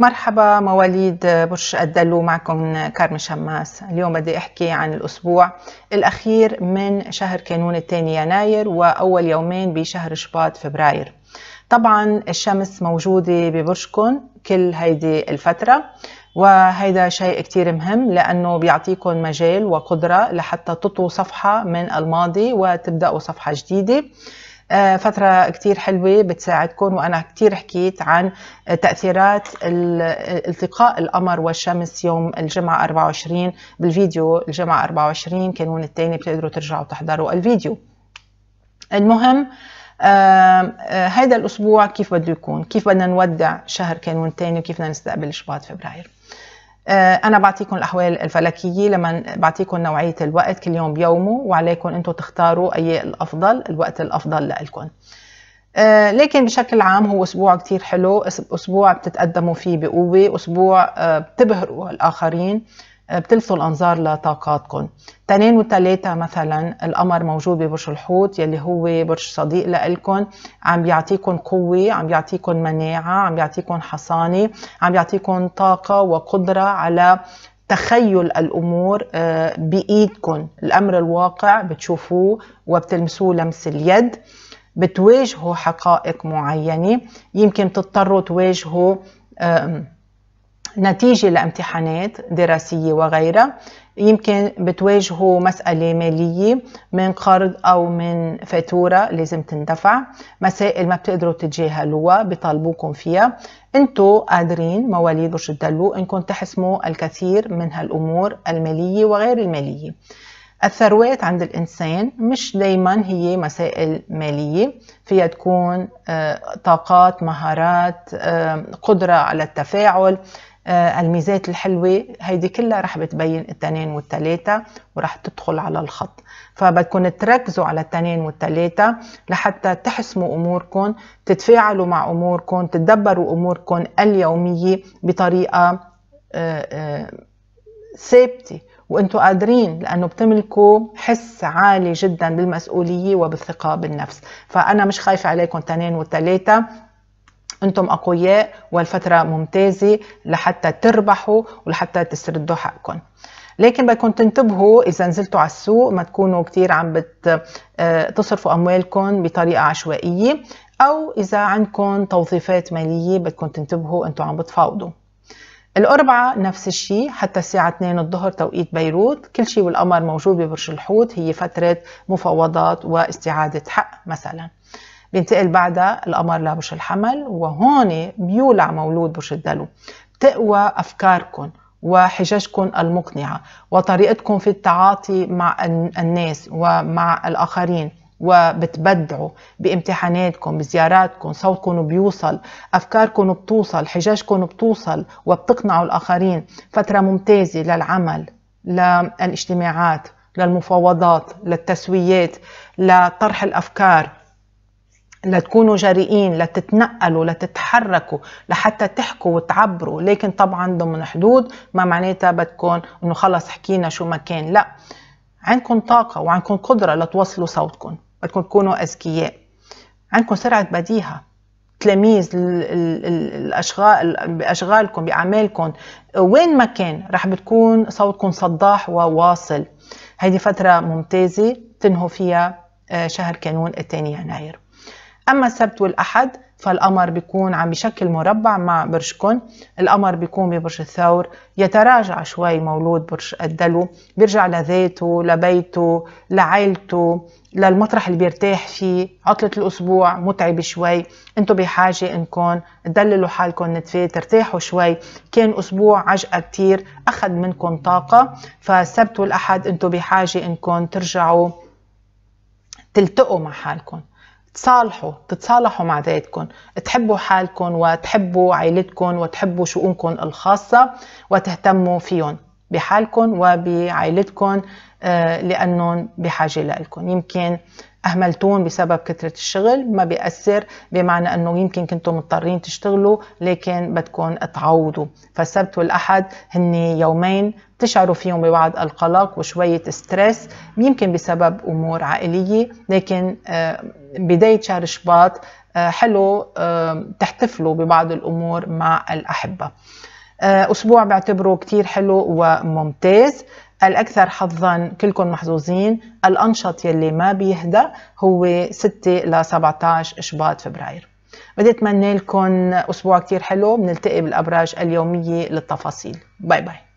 مرحبا مواليد برج الدلو معكم كارم شماس اليوم بدي احكي عن الاسبوع الاخير من شهر كانون الثاني يناير واول يومين بشهر شباط فبراير طبعا الشمس موجودة ببرجكم كل هيدي الفترة وهيدا شيء كتير مهم لأنه بيعطيكم مجال وقدرة لحتى تطوا صفحة من الماضي وتبدأوا صفحة جديدة آه، فترة كتير حلوة بتساعدكم وأنا كتير حكيت عن تأثيرات التقاء القمر والشمس يوم الجمعة 24 بالفيديو الجمعة 24 كانون الثاني بتقدروا ترجعوا تحضروا الفيديو المهم هذا آه، آه، هيدا الاسبوع كيف بده يكون كيف بدنا نودع شهر كانون الثاني وكيف بدنا نستقبل شباط فبراير آه، انا بعطيكم الاحوال الفلكيه لما بعطيكم نوعيه الوقت كل يوم بيومه وعليكم انتم تختاروا اي الافضل الوقت الافضل لكم آه، لكن بشكل عام هو اسبوع كتير حلو اسبوع بتتقدموا فيه بقوه اسبوع آه، بتبهروا الاخرين بتلفتوا الانظار لطاقاتكم تنين وتلاتة مثلا القمر موجود ببرج الحوت يلي هو برج صديق لكم عم بيعطيكم قوة عم بيعطيكم مناعة عم بيعطيكم حصانة عم بيعطيكم طاقة وقدرة على تخيل الامور آه، بايدكم الامر الواقع بتشوفوه وبتلمسوه لمس اليد بتواجهوا حقائق معينه يمكن تضطروا تواجهوا نتيجة لامتحانات دراسية وغيرها يمكن بتواجهوا مسألة مالية من قرض أو من فاتورة لازم تندفع مسائل ما بتقدروا تتجاهلوها بيطالبوكم فيها انتو قادرين مواليد برج الدلو انكم تحسموا الكثير من هالأمور المالية وغير المالية الثروات عند الإنسان مش دايما هي مسائل مالية فيها تكون آه، طاقات مهارات آه، قدرة على التفاعل آه، الميزات الحلوة هيدي كلها رح بتبين التنين والتلاتة ورح تدخل على الخط فبدكم تركزوا على التنين والتلاتة لحتى تحسموا أموركم تتفاعلوا مع أموركم تدبروا أموركم اليومية بطريقة ثابته وانتم قادرين لانه بتملكوا حس عالي جدا بالمسؤوليه وبالثقه بالنفس فانا مش خايفه عليكم تنين وتلاتة انتم اقوياء والفتره ممتازه لحتى تربحوا ولحتى تسردوا حقكم لكن بدكم تنتبهوا اذا نزلتوا على السوق ما تكونوا كثير عم بتصرفوا آه، اموالكم بطريقه عشوائيه او اذا عندكم توظيفات ماليه بدكم تنتبهوا انتم عم بتفاوضوا الأربعة نفس الشيء حتى الساعة 2 الظهر توقيت بيروت كل شيء والقمر موجود ببرج الحوت هي فترة مفاوضات واستعادة حق مثلا بينتقل بعدها القمر لبرج الحمل وهون بيولع مولود برج الدلو تقوى أفكاركم وحججكم المقنعة وطريقتكم في التعاطي مع الناس ومع الآخرين وبتبدعوا بامتحاناتكم بزياراتكم صوتكم بيوصل أفكاركم بتوصل حجاجكم بتوصل وبتقنعوا الآخرين فترة ممتازة للعمل للاجتماعات للمفاوضات للتسويات لطرح الأفكار لتكونوا جريئين لتتنقلوا لتتحركوا لحتى تحكوا وتعبروا لكن طبعا ضمن حدود ما معناتها بدكم انه خلص حكينا شو ما كان لا عندكم طاقة وعندكم قدرة لتوصلوا صوتكم بدكم تكونوا أذكياء عندكم سرعة بديهة تلاميذ الاشغال باشغالكم باعمالكم وين ما كان رح بتكون صوتكم صداح وواصل هيدي فتره ممتازه تنهوا فيها آه، شهر كانون الثاني يناير اما السبت والاحد فالقمر بيكون عم بشكل مربع مع برجكم القمر بيكون ببرج الثور يتراجع شوي مولود برج الدلو بيرجع لذاته لبيته لعائلته للمطرح اللي بيرتاح فيه عطلة الأسبوع متعبة شوي انتم بحاجة انكم تدللوا حالكم نتفية ترتاحوا شوي كان أسبوع عجقة كتير أخذ منكم طاقة فالسبت والأحد انتم بحاجة انكم ترجعوا تلتقوا مع حالكم تصالحوا تتصالحوا مع ذاتكم تحبوا حالكم وتحبوا عائلتكم وتحبوا شؤونكم الخاصة وتهتموا فيهم بحالكم وبعائلتكم آه، لأنهم بحاجة لكم يمكن أهملتون بسبب كثرة الشغل ما بيأثر بمعنى أنه يمكن كنتم مضطرين تشتغلوا لكن بدكم تعوضوا فالسبت والأحد هن يومين تشعروا فيهم ببعض القلق وشوية ستريس يمكن بسبب أمور عائلية لكن آه، بداية شهر شباط آه، حلو آه، تحتفلوا ببعض الأمور مع الأحبة أسبوع بعتبره كتير حلو وممتاز الأكثر حظا كلكم محظوظين الأنشط يلي ما بيهدى هو 6 ل 17 شباط فبراير بدي أتمنى لكم أسبوع كتير حلو بنلتقي بالأبراج اليومية للتفاصيل باي باي